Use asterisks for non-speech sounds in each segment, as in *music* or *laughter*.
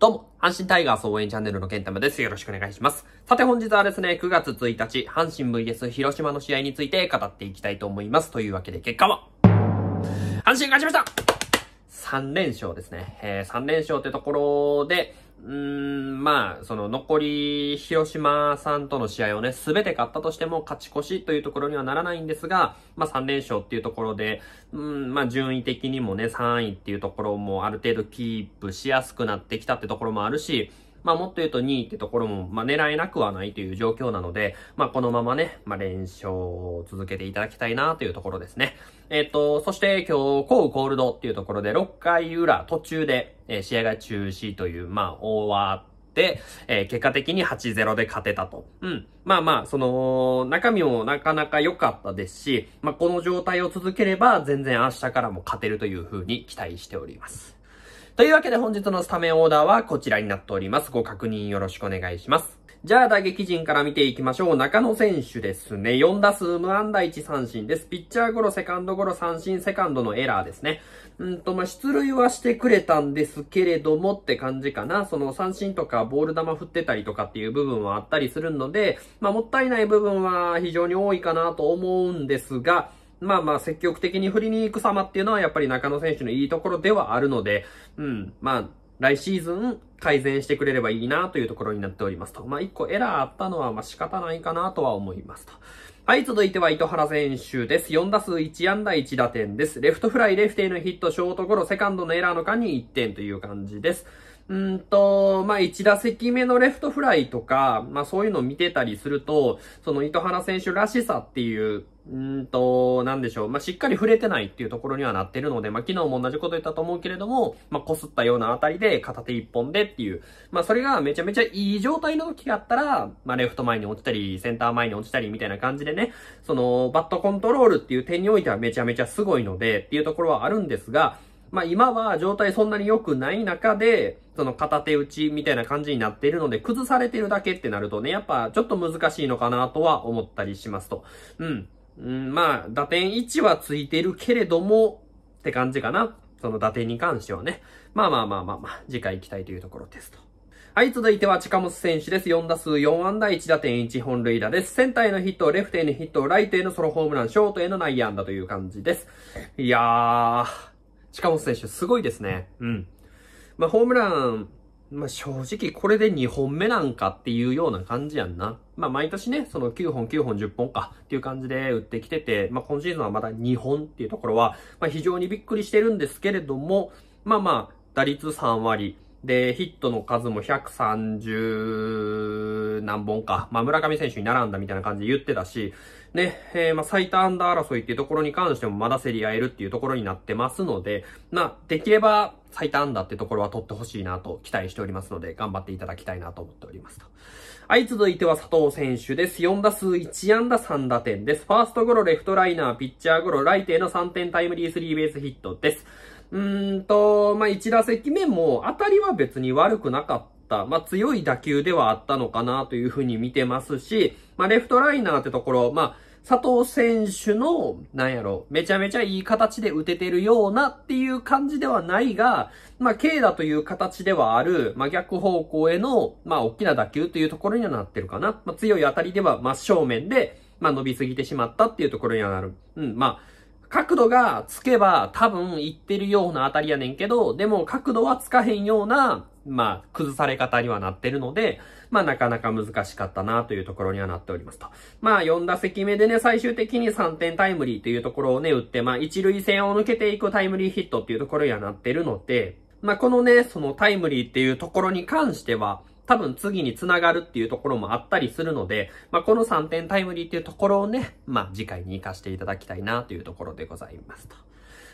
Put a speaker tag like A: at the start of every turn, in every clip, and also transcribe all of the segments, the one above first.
A: どうも、阪神タイガース応援チャンネルのケンタマです。よろしくお願いします。さて本日はですね、9月1日、阪神 VS 広島の試合について語っていきたいと思います。というわけで結果は、阪神勝ちました !3 連勝ですね。えー、3連勝ってところで、うん、まあ、その残り、広島さんとの試合をね、すべて勝ったとしても勝ち越しというところにはならないんですが、まあ3連勝っていうところで、うん、まあ順位的にもね、3位っていうところもある程度キープしやすくなってきたってところもあるし、まあもっと言うと2位ってところも、まあ狙えなくはないという状況なので、まあこのままね、まあ連勝を続けていただきたいなというところですね。えっ、と、そして今日、コウコールドっていうところで6回裏途中で、えー、試合が中止という、まあ終わって、えー、結果的に8-0で勝てたと。うん。まあまあ、その、中身もなかなか良かったですし、まあこの状態を続ければ全然明日からも勝てるという風に期待しております。というわけで本日のスタメンオーダーはこちらになっております。ご確認よろしくお願いします。じゃあ打撃陣から見ていきましょう。中野選手ですね。4打数無安打1三振です。ピッチャーゴロ、セカンドゴロ、三振、セカンドのエラーですね。うんと、まあ、出塁はしてくれたんですけれどもって感じかな。その三振とかボール球振ってたりとかっていう部分はあったりするので、まあ、もったいない部分は非常に多いかなと思うんですが、まあまあ積極的に振りに行く様っていうのはやっぱり中野選手のいいところではあるので、うん、まあ、来シーズン改善してくれればいいなというところになっておりますと。まあ、一個エラーあったのはまあ仕方ないかなとは思いますと。はい、続いては糸原選手です。4打数1安打1打点です。レフトフライ、レフテへのヒット、ショートゴロ、セカンドのエラーの間に1点という感じです。うんと、まあ、1打席目のレフトフライとか、まあ、そういうのを見てたりすると、その糸原選手らしさっていう、うんと、なんでしょう。まあ、しっかり触れてないっていうところにはなってるので、まあ、昨日も同じこと言ったと思うけれども、まあ、擦ったようなあたりで片手一本でっていう、まあ、それがめちゃめちゃいい状態の時があったら、まあ、レフト前に落ちたり、センター前に落ちたりみたいな感じでね、その、バットコントロールっていう点においてはめちゃめちゃすごいので、っていうところはあるんですが、まあ今は状態そんなに良くない中で、その片手打ちみたいな感じになっているので、崩されてるだけってなるとね、やっぱちょっと難しいのかなとは思ったりしますと。うん。うん、まあ、打点1はついてるけれども、って感じかな。その打点に関してはね。まあまあまあまあまあ、次回行きたいというところですと。はい、続いては近本選手です。4打数4安打1打点1本塁打です。センターへのヒット、レフトへのヒット、ライトへのソロホームラン、ショートへの内野安打という感じです。いやー、近本選手、すごいですね。うん。まあ、ホームラン、まあ、正直これで2本目なんかっていうような感じやんな。まあ、毎年ね、その9本、9本、10本かっていう感じで打ってきてて、まあ、今シーズンはまだ2本っていうところは、まあ、非常にびっくりしてるんですけれども、まあまあ、打率3割。で、ヒットの数も130何本か。まあ、村上選手に並んだみたいな感じで言ってたし、で、えー、まあ、最多安打争いっていうところに関してもまだ競り合えるっていうところになってますので、まあ、できれば最多安打ってところは取ってほしいなと期待しておりますので、頑張っていただきたいなと思っておりますと。はい、続いては佐藤選手です。4打数1安打3打点です。ファーストゴロ、レフトライナー、ピッチャーゴロ、ライテへの3点タイムリースリーベースヒットです。うーんと、まあ、1打席目も当たりは別に悪くなかった、まあ、強い打球ではあったのかなというふうに見てますし、まあ、レフトライナーってところ、まあ、佐藤選手の、なんやろ、めちゃめちゃいい形で打ててるようなっていう感じではないが、まあ、軽打という形ではある、まあ、逆方向への、まあ、大きな打球というところにはなってるかな。まあ、強い当たりでは真正面で、まあ、伸びすぎてしまったっていうところにはなる。うん、まあ、角度がつけば多分いってるような当たりやねんけど、でも角度はつかへんような、まあ、崩され方にはなってるので、まあ、なかなか難しかったなというところにはなっておりますと。まあ、4打席目でね、最終的に3点タイムリーというところをね、打って、まあ、一塁線を抜けていくタイムリーヒットっていうところにはなってるので、まあ、このね、そのタイムリーっていうところに関しては、多分次に繋がるっていうところもあったりするので、まあ、この3点タイムリーっていうところをね、まあ、次回に活かしていただきたいなというところでございますと。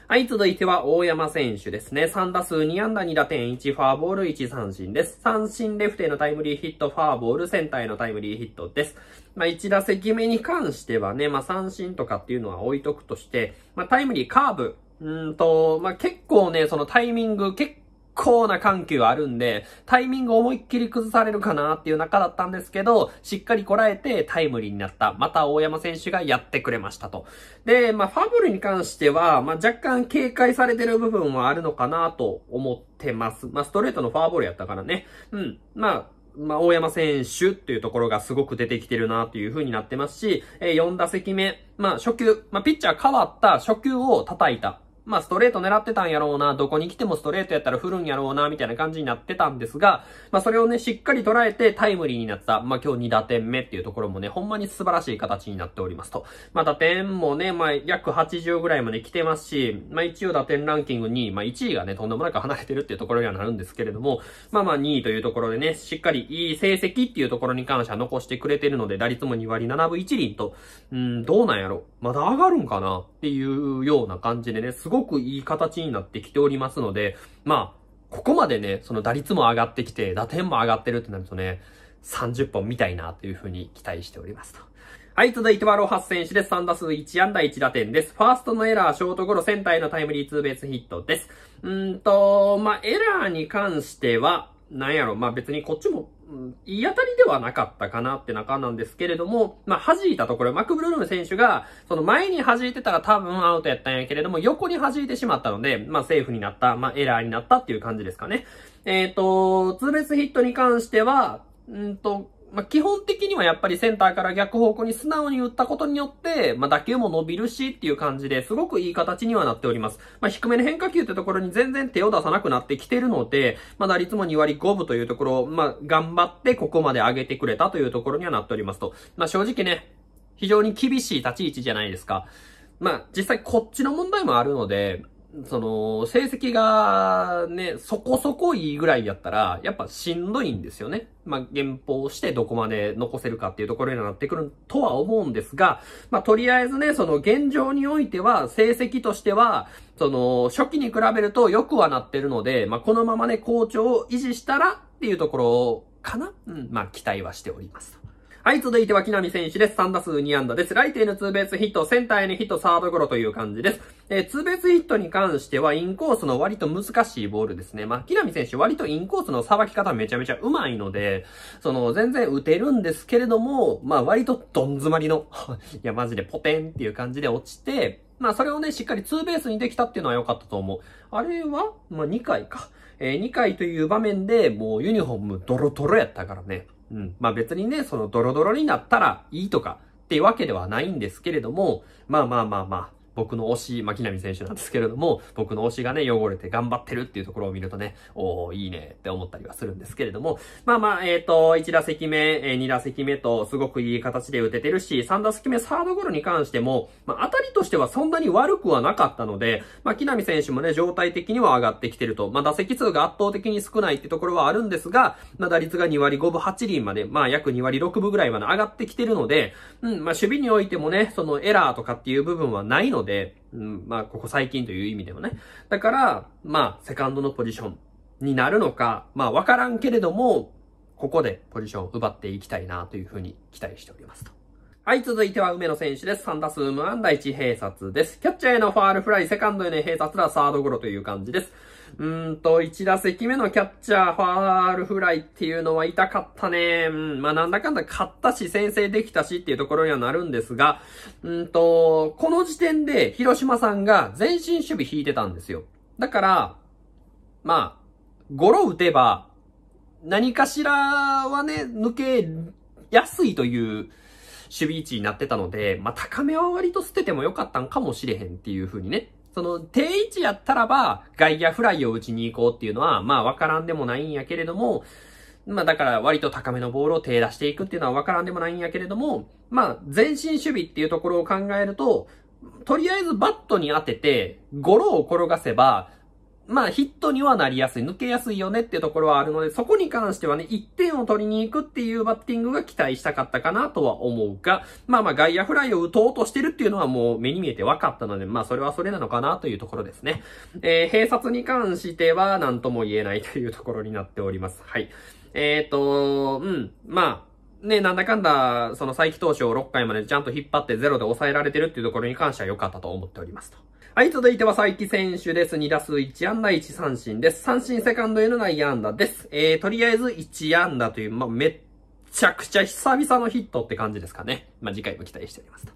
A: はい、続いては大山選手ですね。3打数2安打2打点1ファーボール1三振です。三振レフトへのタイムリーヒット、ファーボールセンターへのタイムリーヒットです。まあ、1打席目に関してはね、まあ、三振とかっていうのは置いとくとして、まあ、タイムリーカーブ、うんと、まあ、結構ね、そのタイミング結構な緩急あるんで、タイミング思いっきり崩されるかなっていう中だったんですけど、しっかりこらえてタイムリーになった。また大山選手がやってくれましたと。で、まあ、ファブルに関しては、まあ、若干警戒されてる部分はあるのかなと思ってます。まあ、ストレートのファーボールやったからね。うん。まあ、まあ、大山選手っていうところがすごく出てきてるなという風になってますし、えー、4打席目、まあ、初球、まあ、ピッチャー変わった初球を叩いた。まあストレート狙ってたんやろうな、どこに来てもストレートやったら振るんやろうな、みたいな感じになってたんですが、まあそれをね、しっかり捉えてタイムリーになった、まあ今日2打点目っていうところもね、ほんまに素晴らしい形になっておりますと。まあ打点もね、まあ約80ぐらいまで来てますし、まあ一応打点ランキングに、まあ1位がね、とんでもなく離れてるっていうところにはなるんですけれども、まあまあ2位というところでね、しっかりいい成績っていうところに関しては残してくれてるので、打率も2割7分1厘と、うん、どうなんやろまだ上がるんかなっていうような感じでね、すごごくいい形になってきておりますので、まあ、ここまでね、その打率も上がってきて、打点も上がってるってなるとね、30本見たいなというふうに期待しておりますと。はい、続いてはロハス選手です。3打数1安打1打点です。ファーストのエラー、ショートゴロ、センターへのタイムリーツーベースヒットです。うんと、まあ、エラーに関しては、なんやろ、まあ、別にこっちもうん、言い当たりではなかったかなって中なんですけれども、まあ、弾いたところ、マクブルーム選手が、その前に弾いてたら多分アウトやったんやけれども、横に弾いてしまったので、まあ、セーフになった、まあ、エラーになったっていう感じですかね。えっ、ー、と、ツーベースヒットに関しては、うんと、まあ、基本的にはやっぱりセンターから逆方向に素直に打ったことによって、まあ、打球も伸びるしっていう感じですごくいい形にはなっております。まあ、低めの変化球ってところに全然手を出さなくなってきてるので、まあ、打率も2割5分というところ、を、まあ、頑張ってここまで上げてくれたというところにはなっておりますと。まあ、正直ね、非常に厳しい立ち位置じゃないですか。まあ、実際こっちの問題もあるので、その、成績がね、そこそこいいぐらいやったら、やっぱしんどいんですよね。まあ、減俸してどこまで残せるかっていうところになってくるとは思うんですが、まあ、とりあえずね、その現状においては、成績としては、その、初期に比べると良くはなってるので、まあ、このままね、好調を維持したらっていうところかなうん、まあ、期待はしております。はい、続いては木南選手です。3打数2安打です。ライトへのツーベースヒット、センターへのヒット、サードゴロという感じです。えー、ツーベースヒットに関しては、インコースの割と難しいボールですね。まあ、木南選手割とインコースのさばき方めちゃめちゃうまいので、その、全然打てるんですけれども、まあ、割とどん詰まりの *laughs* いや、マジでポテンっていう感じで落ちて、まあ、それをね、しっかりツーベースにできたっていうのは良かったと思う。あれはまあ、2回か。えー、2回という場面で、もうユニフォームドロドロやったからね。うん。まあ別にね、そのドロドロになったらいいとかっていうわけではないんですけれども、まあまあまあまあ、僕の推し、牧波選手なんですけれども、僕の推しがね、汚れて頑張ってるっていうところを見るとね、おー、いいねって思ったりはするんですけれども、まあまあ、えっ、ー、と、1打席目、2打席目と、すごくいい形で打ててるし、3打席目、サードゴロに関しても、まあ、当たりとしてはそんなに悪くはなかったので、まあ、木並選手もね、状態的には上がってきてると、まあ、打席数が圧倒的に少ないってところはあるんですが、まあ、打率が2割5分8厘まで、まあ、約2割6分ぐらいまで上がってきてるので、うん、まあ、守備においてもね、そのエラーとかっていう部分はないので、で、うん、まあ、ここ最近という意味でもね。だから、まあ、セカンドのポジションになるのか、まあ、わからんけれども、ここでポジションを奪っていきたいなというふうに期待しておりますと。はい、続いては梅野選手です。3打数無安打1併殺です。キャッチャーへのファールフライ、セカンドへの併殺はサードゴロという感じです。うんと、1打席目のキャッチャー、ファールフライっていうのは痛かったね。うん、まあ、なんだかんだ勝ったし、先制できたしっていうところにはなるんですが、うんと、この時点で広島さんが前進守備引いてたんですよ。だから、まあ、ゴロ打てば、何かしらはね、抜けやすいという、守備位置になってたので、まあ、高めは割と捨ててもよかったんかもしれへんっていう風にね。その、定位置やったらば、外野フライを打ちに行こうっていうのは、まあ、わからんでもないんやけれども、まあだから割と高めのボールを手出していくっていうのはわからんでもないんやけれども、まあ前進守備っていうところを考えると、とりあえずバットに当てて、ゴロを転がせば、まあヒットにはなりやすい、抜けやすいよねっていうところはあるので、そこに関してはね、1点を取りに行くっていうバッティングが期待したかったかなとは思うが、まあまあ外野フライを打とうとしてるっていうのはもう目に見えて分かったので、まあそれはそれなのかなというところですね。えー、併殺に関しては何とも言えないというところになっております。はい。えっ、ー、と、うん、まあ、ね、なんだかんだ、その再起投手を6回までちゃんと引っ張ってゼロで抑えられてるっていうところに関しては良かったと思っておりますと。はい、続いては佐伯選手です。2打数1安打1三振です。三振セカンドへの内野安打です。えー、とりあえず1安打という、まあ、めっちゃくちゃ久々のヒットって感じですかね。まあ、次回も期待しておりますと。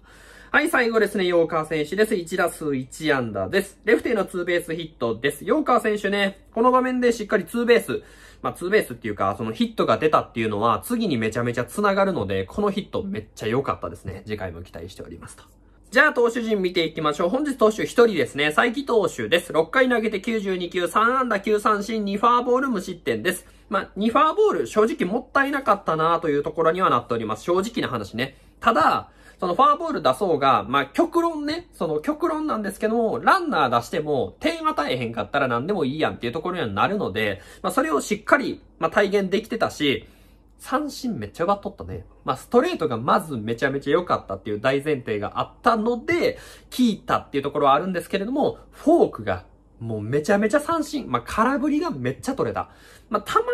A: はい、最後ですね、ヨーカー選手です。1打数1安打です。レフティのツーベースヒットです。ヨーカー選手ね、この場面でしっかりツーベース、まあ、ツーベースっていうか、そのヒットが出たっていうのは、次にめちゃめちゃ繋がるので、このヒットめっちゃ良かったですね。次回も期待しておりますと。じゃあ、投手陣見ていきましょう。本日投手1人ですね。佐伯投手です。6回投げて92球、3安打9三振、2ファーボール無失点です。まあ、2ファーボール、正直もったいなかったなというところにはなっております。正直な話ね。ただ、そのファーボール出そうが、まあ、極論ね、その極論なんですけども、ランナー出しても、点与えへんかったら何でもいいやんっていうところにはなるので、まあ、それをしっかり、まあ、体現できてたし、三振めっちゃ奪っとったね。まあ、ストレートがまずめちゃめちゃ良かったっていう大前提があったので、効いたっていうところはあるんですけれども、フォークがもうめちゃめちゃ三振。まあ、空振りがめっちゃ取れた。まあ、たま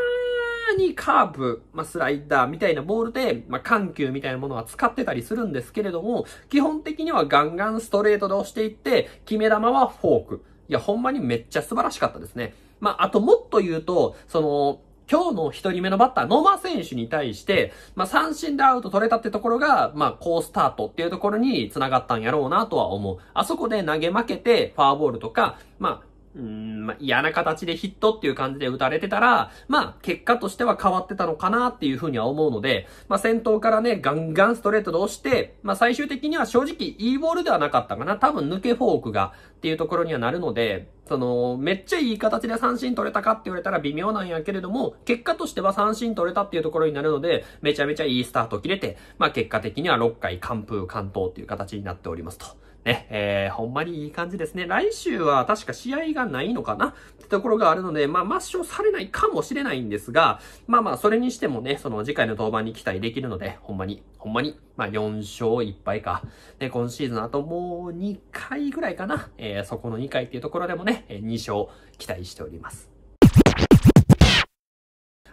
A: ーにカーブ、まあ、スライダーみたいなボールで、まあ、緩急みたいなものは使ってたりするんですけれども、基本的にはガンガンストレートで押していって、決め球はフォーク。いや、ほんまにめっちゃ素晴らしかったですね。まあ、あともっと言うと、その、今日の一人目のバッター、野間選手に対して、まあ、三振でアウト取れたってところが、まあ、高スタートっていうところに繋がったんやろうなとは思う。あそこで投げ負けて、フォアボールとか、まあ、うん、ま嫌な形でヒットっていう感じで打たれてたら、まあ、結果としては変わってたのかなっていうふうには思うので、まあ、先頭からね、ガンガンストレートで押して、まあ、最終的には正直、いいボールではなかったかな。多分、抜けフォークがっていうところにはなるので、その、めっちゃいい形で三振取れたかって言われたら微妙なんやけれども、結果としては三振取れたっていうところになるので、めちゃめちゃいいスタート切れて、まあ結果的には6回完封完投っていう形になっておりますと。ね、えー、ほんまにいい感じですね。来週は確か試合がないのかなってところがあるので、まあ、抹消されないかもしれないんですが、まあまあ、それにしてもね、その次回の登板に期待できるので、ほんまに、ほんまに、まあ、4勝1敗か。ね、今シーズンあともう2回ぐらいかな。えー、そこの2回っていうところでもね、2勝期待しております。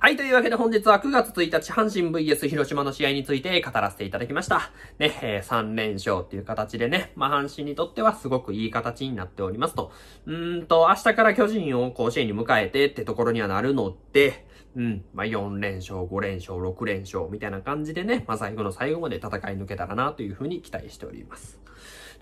A: はい、というわけで本日は9月1日、阪神 VS 広島の試合について語らせていただきました。ね、えー、3連勝っていう形でね、まあ、阪神にとってはすごくいい形になっておりますと。うんと、明日から巨人を甲子園に迎えてってところにはなるので、うん。まあ、4連勝、5連勝、6連勝みたいな感じでね、まあ、最後の最後まで戦い抜けたらなというふうに期待しております。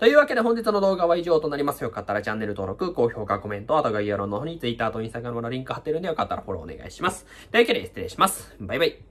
A: というわけで本日の動画は以上となります。よかったらチャンネル登録、高評価、コメント、あと概要欄の方に Twitter と Instagram のリンク貼ってるんでよかったらフォローお願いします。というわけで失礼します。バイバイ。